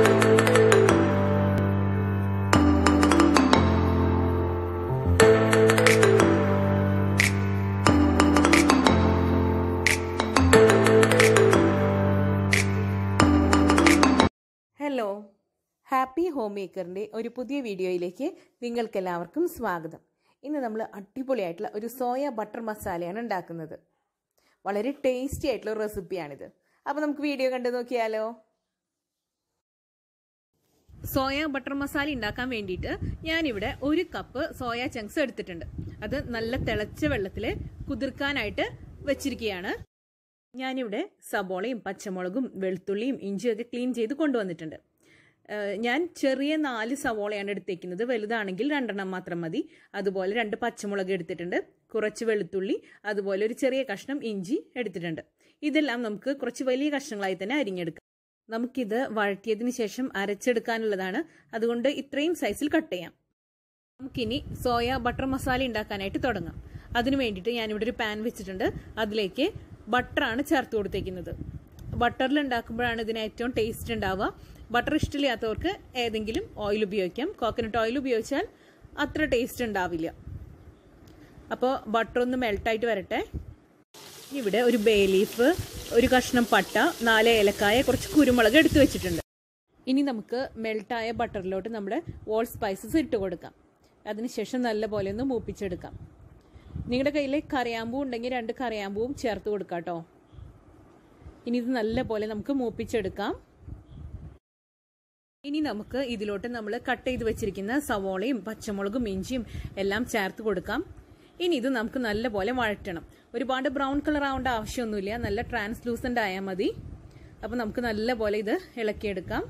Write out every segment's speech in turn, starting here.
hello happy home മേക്കറിൻ്റെ ഒരു പുതിയ വീഡിയോയിലേക്ക് നിങ്ങൾക്കെല്ലാവർക്കും സ്വാഗതം ഇന്ന് നമ്മൾ അടിപൊളിയായിട്ടുള്ള ഒരു സോയ ബട്ടർ മസാലയാണ് ഉണ്ടാക്കുന്നത് വളരെ ടേസ്റ്റി ആയിട്ടുള്ള റെസിപ്പിയാണിത് അപ്പോൾ നമുക്ക് വീഡിയോ കണ്ടു നോക്കിയാലോ സോയ ബട്ടർ മസാല ഉണ്ടാക്കാൻ വേണ്ടിയിട്ട് ഞാനിവിടെ ഒരു കപ്പ് സോയ ചങ്ക്സ് എടുത്തിട്ടുണ്ട് അത് നല്ല തിളച്ച വെള്ളത്തിൽ കുതിർക്കാനായിട്ട് വെച്ചിരിക്കുകയാണ് ഞാനിവിടെ സബോളയും പച്ചമുളകും വെളുത്തുള്ളിയും ഇഞ്ചിയൊക്കെ ക്ലീൻ ചെയ്ത് കൊണ്ടുവന്നിട്ടുണ്ട് ഞാൻ ചെറിയ നാല് സവോളയാണ് എടുത്തേക്കുന്നത് വലുതാണെങ്കിൽ രണ്ടെണ്ണം മാത്രം മതി അതുപോലെ രണ്ട് പച്ചമുളക് എടുത്തിട്ടുണ്ട് കുറച്ച് വെളുത്തുള്ളി അതുപോലെ ഒരു ചെറിയ കഷ്ണം ഇഞ്ചി എടുത്തിട്ടുണ്ട് ഇതെല്ലാം നമുക്ക് കുറച്ച് വലിയ കഷ്ണങ്ങളായി തന്നെ അരിഞ്ഞെടുക്കാം നമുക്കിത് വഴറ്റിയതിന് ശേഷം അരച്ചെടുക്കാനുള്ളതാണ് അതുകൊണ്ട് ഇത്രയും സൈസിൽ കട്ട് ചെയ്യാം നമുക്കിനി സോയ ബട്ടർ മസാല ഉണ്ടാക്കാനായിട്ട് തുടങ്ങാം അതിനു വേണ്ടിയിട്ട് ഞാനിവിടെ ഒരു പാൻ വെച്ചിട്ടുണ്ട് അതിലേക്ക് ബട്ടറാണ് ചേർത്ത് കൊടുത്തേക്കുന്നത് ബട്ടറിൽ ഉണ്ടാക്കുമ്പോഴാണ് ഇതിന് ഏറ്റവും ടേസ്റ്റ് ഉണ്ടാവുക ബട്ടർ ഇഷ്ടമില്ലാത്തവർക്ക് ഏതെങ്കിലും ഓയിൽ ഉപയോഗിക്കാം കോക്കനട്ട് ഓയിൽ ഉപയോഗിച്ചാൽ അത്ര ടേസ്റ്റ് ഉണ്ടാവില്ല അപ്പോൾ ബട്ടർ ഒന്ന് മെൽട്ടായിട്ട് വരട്ടെ ഇവിടെ ഒരു ബേ ലീഫ് ഒരു കഷ്ണം പട്ട നാല് ഏലക്കായ കുറച്ച് കുരുമുളക് എടുത്ത് വെച്ചിട്ടുണ്ട് ഇനി നമുക്ക് മെൽട്ടായ ബട്ടറിലോട്ട് നമ്മുടെ ഓൾ സ്പൈസസ് ഇട്ട് കൊടുക്കാം അതിനുശേഷം നല്ലപോലെ ഒന്ന് മൂപ്പിച്ചെടുക്കാം നിങ്ങളുടെ കയ്യിൽ കറിയാമ്പൂ ഉണ്ടെങ്കിൽ രണ്ട് കറിയാമ്പൂവും ചേർത്ത് കൊടുക്കാം ഇനി ഇത് നല്ലപോലെ നമുക്ക് മൂപ്പിച്ചെടുക്കാം ഇനി നമുക്ക് ഇതിലോട്ട് നമ്മൾ കട്ട് ചെയ്ത് വെച്ചിരിക്കുന്ന സവോളയും പച്ചമുളകും ഇഞ്ചിയും എല്ലാം ചേർത്ത് കൊടുക്കാം ഇനി ഇത് നമുക്ക് നല്ലപോലെ വഴറ്റണം ഒരുപാട് ബ്രൗൺ കളർ ആവേണ്ട ആവശ്യമൊന്നുമില്ല നല്ല ട്രാൻസ്ലൂസൻ്റ് ആയാൽ മതി അപ്പം നമുക്ക് നല്ലപോലെ ഇത് ഇളക്കിയെടുക്കാം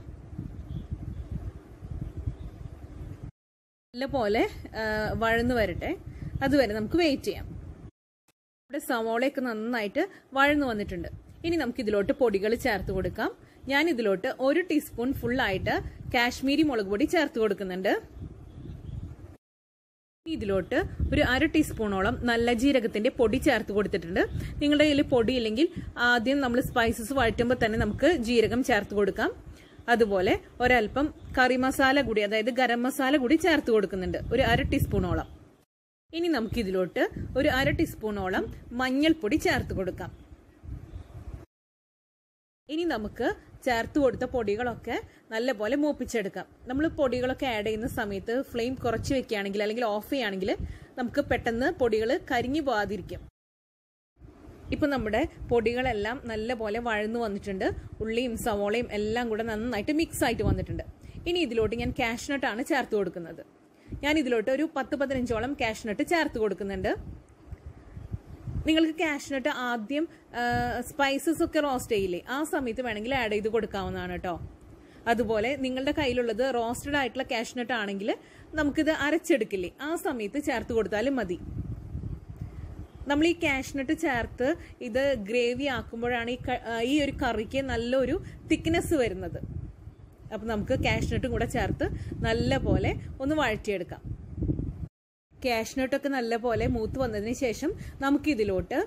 നല്ലപോലെ വഴന്ന് വരട്ടെ അതുവരെ നമുക്ക് വെയിറ്റ് ചെയ്യാം നമ്മുടെ സവോളയൊക്കെ നന്നായിട്ട് വഴന്നു വന്നിട്ടുണ്ട് ഇനി നമുക്ക് ഇതിലോട്ട് പൊടികൾ ചേർത്ത് കൊടുക്കാം ഞാൻ ഇതിലോട്ട് ഒരു ടീസ്പൂൺ ഫുള്ളായിട്ട് കാശ്മീരി മുളക് പൊടി ചേർത്ത് കൊടുക്കുന്നുണ്ട് ഇതിലോട്ട് ഒരു അര ടീസ്പൂണോളം നല്ല ജീരകത്തിന്റെ പൊടി ചേർത്ത് കൊടുത്തിട്ടുണ്ട് നിങ്ങളുടെ കയ്യിൽ പൊടി ഇല്ലെങ്കിൽ ആദ്യം നമ്മൾ സ്പൈസസ് വഴറ്റുമ്പോൾ തന്നെ നമുക്ക് ജീരകം ചേർത്ത് കൊടുക്കാം അതുപോലെ ഒരൽപ്പം കറി മസാല കൂടി അതായത് ഗരം മസാല കൂടി ചേർത്ത് കൊടുക്കുന്നുണ്ട് ഒരു അര ടീസ്പൂണോളം ഇനി നമുക്കിതിലോട്ട് ഒരു അര ടീസ്പൂണോളം മഞ്ഞൾപ്പൊടി ചേർത്ത് കൊടുക്കാം ഇനി നമുക്ക് ചേർത്ത് കൊടുത്ത പൊടികളൊക്കെ നല്ലപോലെ മൂപ്പിച്ചെടുക്കാം നമ്മൾ പൊടികളൊക്കെ ആഡ് ചെയ്യുന്ന സമയത്ത് ഫ്ലെയിം കുറച്ച് വെക്കുകയാണെങ്കിൽ അല്ലെങ്കിൽ ഓഫ് ചെയ്യുകയാണെങ്കിൽ നമുക്ക് പെട്ടെന്ന് പൊടികൾ കരിഞ്ഞു പോകാതിരിക്കും ഇപ്പം നമ്മുടെ പൊടികളെല്ലാം നല്ലപോലെ വഴന്നു വന്നിട്ടുണ്ട് ഉള്ളിയും സവോളയും എല്ലാം കൂടെ നന്നായിട്ട് മിക്സ് ആയിട്ട് വന്നിട്ടുണ്ട് ഇനി ഇതിലോട്ട് ഞാൻ ക്യാഷ്നട്ടാണ് ചേർത്ത് കൊടുക്കുന്നത് ഞാൻ ഇതിലോട്ട് ഒരു പത്ത് പതിനഞ്ചോളം കാഷ്നട്ട് ചേർത്ത് കൊടുക്കുന്നുണ്ട് നിങ്ങൾക്ക് കാഷ്നട്ട് ആദ്യം സ്പൈസസ് ഒക്കെ റോസ്റ്റ് ചെയ്യില്ലേ ആ സമയത്ത് വേണമെങ്കിൽ ആഡ് ചെയ്ത് കൊടുക്കാവുന്നതാണ് കേട്ടോ അതുപോലെ നിങ്ങളുടെ കയ്യിലുള്ളത് റോസ്റ്റഡ് ആയിട്ടുള്ള കാഷ്നട്ട് ആണെങ്കിൽ നമുക്കിത് അരച്ചെടുക്കില്ലേ ആ സമയത്ത് ചേർത്ത് കൊടുത്താലും മതി നമ്മൾ ഈ കാഷ്നട്ട് ചേർത്ത് ഇത് ഗ്രേവി ആക്കുമ്പോഴാണ് ഈ ഈ ഒരു കറിക്ക് നല്ലൊരു തിക്നെസ് വരുന്നത് അപ്പം നമുക്ക് കാഷ്നട്ടും കൂടെ ചേർത്ത് നല്ല പോലെ ഒന്ന് വഴറ്റിയെടുക്കാം കാഷ്നട്ടൊക്കെ നല്ലപോലെ മൂത്ത് വന്നതിന് ശേഷം നമുക്കിതിലോട്ട്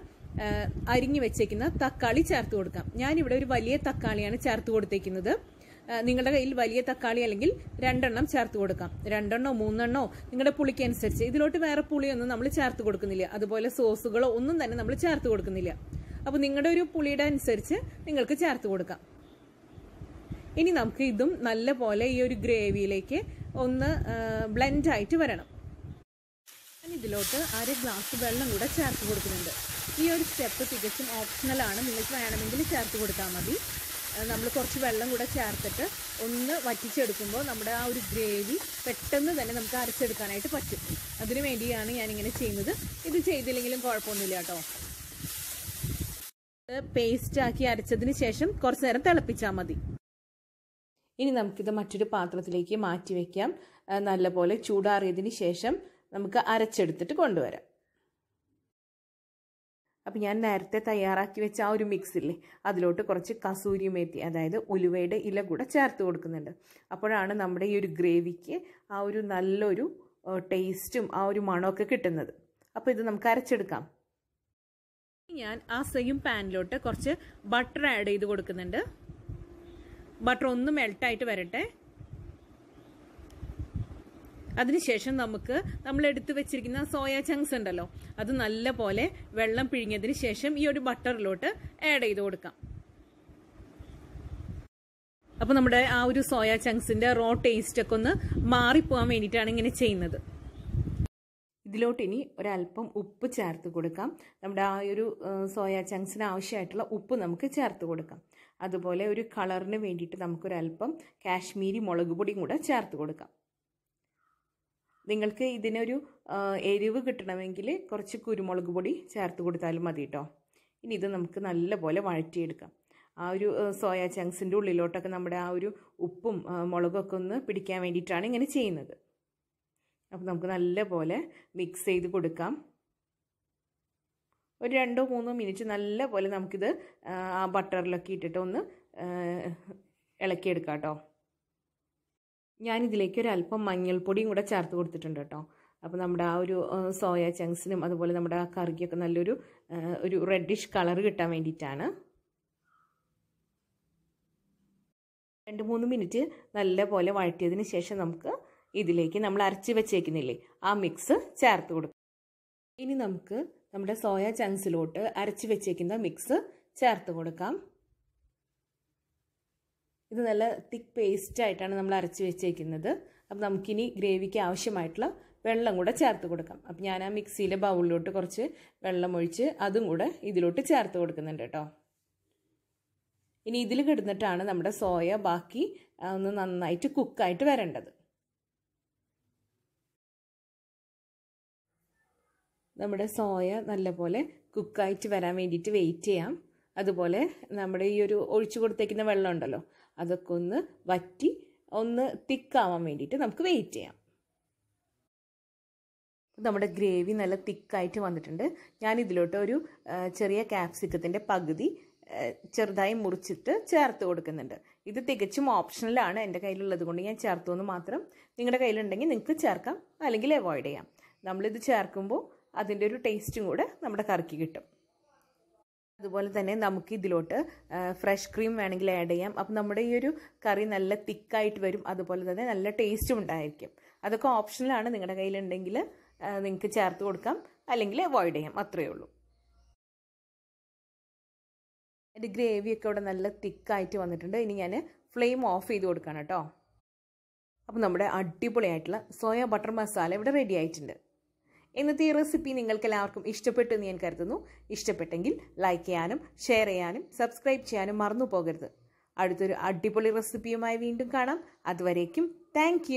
അരിഞ്ഞു വെച്ചേക്കുന്ന തക്കാളി ചേർത്ത് കൊടുക്കാം ഞാനിവിടെ ഒരു വലിയ തക്കാളിയാണ് ചേർത്ത് കൊടുത്തേക്കുന്നത് നിങ്ങളുടെ കയ്യിൽ വലിയ തക്കാളി അല്ലെങ്കിൽ രണ്ടെണ്ണം ചേർത്ത് കൊടുക്കാം രണ്ടെണ്ണോ മൂന്നെണ്ണോ നിങ്ങളുടെ പുളിക്കനുസരിച്ച് ഇതിലോട്ട് വേറെ പുളിയൊന്നും നമ്മൾ ചേർത്ത് കൊടുക്കുന്നില്ല അതുപോലെ സോസുകളോ ഒന്നും തന്നെ നമ്മൾ ചേർത്ത് കൊടുക്കുന്നില്ല അപ്പോൾ നിങ്ങളുടെ ഒരു പുളിയുടെ അനുസരിച്ച് നിങ്ങൾക്ക് ചേർത്ത് കൊടുക്കാം ഇനി നമുക്ക് ഇതും നല്ല പോലെ ഈ ഒരു ഗ്രേവിയിലേക്ക് ഒന്ന് ബ്ലെൻഡായിട്ട് വരണം ഞാൻ ഇതിലോട്ട് അര ഗ്ലാസ് വെള്ളം കൂടെ ചേർത്ത് കൊടുക്കുന്നുണ്ട് ഈ ഒരു സ്റ്റെപ്പ് തികച്ചും ഓപ്ഷണലാണ് നിങ്ങൾക്ക് വേണമെങ്കിൽ ചേർത്ത് കൊടുത്താൽ മതി നമ്മൾ കുറച്ച് വെള്ളം കൂടെ ചേർത്തിട്ട് ഒന്ന് വറ്റിച്ചെടുക്കുമ്പോൾ നമ്മുടെ ആ ഒരു ഗ്രേവി പെട്ടെന്ന് തന്നെ നമുക്ക് അരച്ചെടുക്കാനായിട്ട് പറ്റും അതിനു വേണ്ടിയാണ് ഞാനിങ്ങനെ ചെയ്യുന്നത് ഇത് ചെയ്തില്ലെങ്കിലും കുഴപ്പമൊന്നുമില്ല കേട്ടോ പേസ്റ്റാക്കി അരച്ചതിന് ശേഷം കുറച്ച് നേരം തിളപ്പിച്ചാൽ മതി ഇനി നമുക്കിത് മറ്റൊരു പാത്രത്തിലേക്ക് മാറ്റി വയ്ക്കാം നല്ലപോലെ ചൂടാറിയതിന് ശേഷം നമുക്ക് അരച്ചെടുത്തിട്ട് കൊണ്ടുവരാം അപ്പം ഞാൻ നേരത്തെ തയ്യാറാക്കി വെച്ച ആ ഒരു മിക്സില്ലേ അതിലോട്ട് കുറച്ച് കസൂരി മേത്തി അതായത് ഉലുവയുടെ ഇല കൂടെ ചേർത്ത് കൊടുക്കുന്നുണ്ട് അപ്പോഴാണ് നമ്മുടെ ഈ ഒരു ഗ്രേവിക്ക് ആ ഒരു നല്ലൊരു ടേസ്റ്റും ആ ഒരു മണമൊക്കെ കിട്ടുന്നത് അപ്പോൾ ഇത് നമുക്ക് അരച്ചെടുക്കാം ഞാൻ ആ സെയിം പാനിലോട്ട് കുറച്ച് ബട്ടർ ആഡ് ചെയ്ത് കൊടുക്കുന്നുണ്ട് ബട്ടർ ഒന്ന് മെൽട്ടായിട്ട് വരട്ടെ അതിനുശേഷം നമുക്ക് നമ്മൾ എടുത്തു വെച്ചിരിക്കുന്ന സോയ ചങ്ക്സ് ഉണ്ടല്ലോ അത് നല്ല പോലെ വെള്ളം പിഴിഞ്ഞതിന് ശേഷം ഈ ഒരു ബട്ടറിലോട്ട് ആഡ് ചെയ്ത് കൊടുക്കാം അപ്പോൾ നമ്മുടെ ആ ഒരു സോയ ചങ്സിന്റെ റോ ടേസ്റ്റ് ഒക്കെ ഒന്ന് മാറിപ്പോകാൻ വേണ്ടിയിട്ടാണ് ഇങ്ങനെ ചെയ്യുന്നത് ഇതിലോട്ട് ഇനി ഒരല്പം ഉപ്പ് ചേർത്ത് കൊടുക്കാം നമ്മുടെ ആ ഒരു സോയ ചങ്ക്സിന് ആവശ്യമായിട്ടുള്ള ഉപ്പ് നമുക്ക് ചേർത്ത് കൊടുക്കാം അതുപോലെ ഒരു കളറിന് വേണ്ടിയിട്ട് നമുക്കൊരല്പം കാശ്മീരി മുളക് പൊടിയും കൂടെ ചേർത്ത് കൊടുക്കാം നിങ്ങൾക്ക് ഇതിനൊരു എരിവ് കിട്ടണമെങ്കിൽ കുറച്ച് കുരുമുളക് പൊടി ചേർത്ത് കൊടുത്താലും മതി കേട്ടോ ഇനി ഇത് നമുക്ക് നല്ലപോലെ വഴറ്റിയെടുക്കാം ആ ഒരു സോയ ചങ്സിൻ്റെ ഉള്ളിലോട്ടൊക്കെ നമ്മുടെ ആ ഒരു ഉപ്പും മുളകൊക്കെ ഒന്ന് പിടിക്കാൻ വേണ്ടിയിട്ടാണ് ഇങ്ങനെ ചെയ്യുന്നത് അപ്പോൾ നമുക്ക് നല്ലപോലെ മിക്സ് ചെയ്ത് കൊടുക്കാം ഒരു രണ്ടോ മൂന്നോ മിനിറ്റ് നല്ലപോലെ നമുക്കിത് ആ ബട്ടറിലൊക്കെ ഇട്ടിട്ട് ഒന്ന് ഇളക്കിയെടുക്കാം കേട്ടോ ഞാനിതിലേക്ക് ഒരു അല്പം മഞ്ഞൾപ്പൊടിയും കൂടെ ചേർത്ത് കൊടുത്തിട്ടുണ്ട് കേട്ടോ അപ്പോൾ നമ്മുടെ ആ ഒരു സോയ ചങ്ക്സിനും അതുപോലെ നമ്മുടെ ആ കറിക്കൊക്കെ നല്ലൊരു ഒരു റെഡിഷ് കളർ കിട്ടാൻ വേണ്ടിയിട്ടാണ് രണ്ട് മൂന്ന് മിനിറ്റ് നല്ലപോലെ വഴറ്റിയതിന് ശേഷം നമുക്ക് ഇതിലേക്ക് നമ്മൾ അരച്ച് വെച്ചേക്കുന്നില്ലേ ആ മിക്സ് ചേർത്ത് കൊടുക്കും ഇനി നമുക്ക് നമ്മുടെ സോയ ചങ്ക്സിലോട്ട് അരച്ച് വെച്ചേക്കുന്ന മിക്സ് ചേർത്ത് കൊടുക്കാം ഇത് നല്ല തിക്ക് പേസ്റ്റായിട്ടാണ് നമ്മൾ അരച്ച് വെച്ചേക്കുന്നത് അപ്പോൾ നമുക്കിനി ഗ്രേവിക്ക് ആവശ്യമായിട്ടുള്ള വെള്ളം കൂടെ ചേർത്ത് കൊടുക്കാം അപ്പോൾ ഞാൻ ആ മിക്സിയിലെ ബൗളിലോട്ട് കുറച്ച് വെള്ളം ഒഴിച്ച് അതും കൂടെ ഇതിലോട്ട് ചേർത്ത് കൊടുക്കുന്നുണ്ട് കേട്ടോ ഇനി ഇതിൽ കിടന്നിട്ടാണ് നമ്മുടെ സോയ ബാക്കി ഒന്ന് നന്നായിട്ട് കുക്കായിട്ട് വരേണ്ടത് നമ്മുടെ സോയ നല്ലപോലെ കുക്കായിട്ട് വരാൻ വേണ്ടിയിട്ട് വെയിറ്റ് ചെയ്യാം അതുപോലെ നമ്മുടെ ഈ ഒരു ഒഴിച്ചു കൊടുത്തേക്കുന്ന വെള്ളം ഉണ്ടല്ലോ അതൊക്കെ ഒന്ന് വറ്റി ഒന്ന് തിക്കാവാൻ വേണ്ടിയിട്ട് നമുക്ക് വെയിറ്റ് ചെയ്യാം നമ്മുടെ ഗ്രേവി നല്ല തിക്കായിട്ട് വന്നിട്ടുണ്ട് ഞാൻ ഇതിലോട്ട് ഒരു ചെറിയ ക്യാപ്സിക്കത്തിൻ്റെ പകുതി ചെറുതായി മുറിച്ചിട്ട് ചേർത്ത് കൊടുക്കുന്നുണ്ട് ഇത് തികച്ചും ഓപ്ഷണലാണ് എൻ്റെ കയ്യിലുള്ളത് കൊണ്ട് ഞാൻ ചേർത്തു എന്ന് മാത്രം നിങ്ങളുടെ കയ്യിലുണ്ടെങ്കിൽ നിങ്ങൾക്ക് ചേർക്കാം അല്ലെങ്കിൽ അവോയ്ഡ് ചെയ്യാം നമ്മളിത് ചേർക്കുമ്പോൾ അതിൻ്റെ ഒരു ടേസ്റ്റും കൂടെ നമ്മുടെ കറിക്ക് കിട്ടും അതുപോലെ തന്നെ നമുക്ക് ഇതിലോട്ട് ഫ്രഷ് ക്രീം വേണമെങ്കിൽ ആഡ് ചെയ്യാം അപ്പം നമ്മുടെ ഈ ഒരു കറി നല്ല തിക്കായിട്ട് വരും അതുപോലെ തന്നെ നല്ല ടേസ്റ്റും ഉണ്ടായിരിക്കും അതൊക്കെ ഓപ്ഷനിലാണ് നിങ്ങളുടെ കയ്യിലുണ്ടെങ്കിൽ നിങ്ങൾക്ക് ചേർത്ത് കൊടുക്കാം അല്ലെങ്കിൽ അവോയ്ഡ് ചെയ്യാം അത്രയേ ഉള്ളൂ എൻ്റെ ഗ്രേവിയൊക്കെ ഇവിടെ നല്ല തിക്കായിട്ട് വന്നിട്ടുണ്ട് ഇനി ഞാൻ ഫ്ലെയിം ഓഫ് ചെയ്ത് കൊടുക്കണം കേട്ടോ അപ്പോൾ നമ്മുടെ അടിപൊളിയായിട്ടുള്ള സോയ ബട്ടർ മസാല ഇവിടെ റെഡി ആയിട്ടുണ്ട് ഇന്നത്തെ ഈ റെസിപ്പി നിങ്ങൾക്ക് എല്ലാവർക്കും ഇഷ്ടപ്പെട്ടു എന്ന് ഞാൻ കരുതുന്നു ഇഷ്ടപ്പെട്ടെങ്കിൽ ലൈക്ക് ചെയ്യാനും ഷെയർ ചെയ്യാനും സബ്സ്ക്രൈബ് ചെയ്യാനും മറന്നു പോകരുത് അടുത്തൊരു അടിപൊളി റെസിപ്പിയുമായി വീണ്ടും കാണാം അതുവരേക്കും താങ്ക്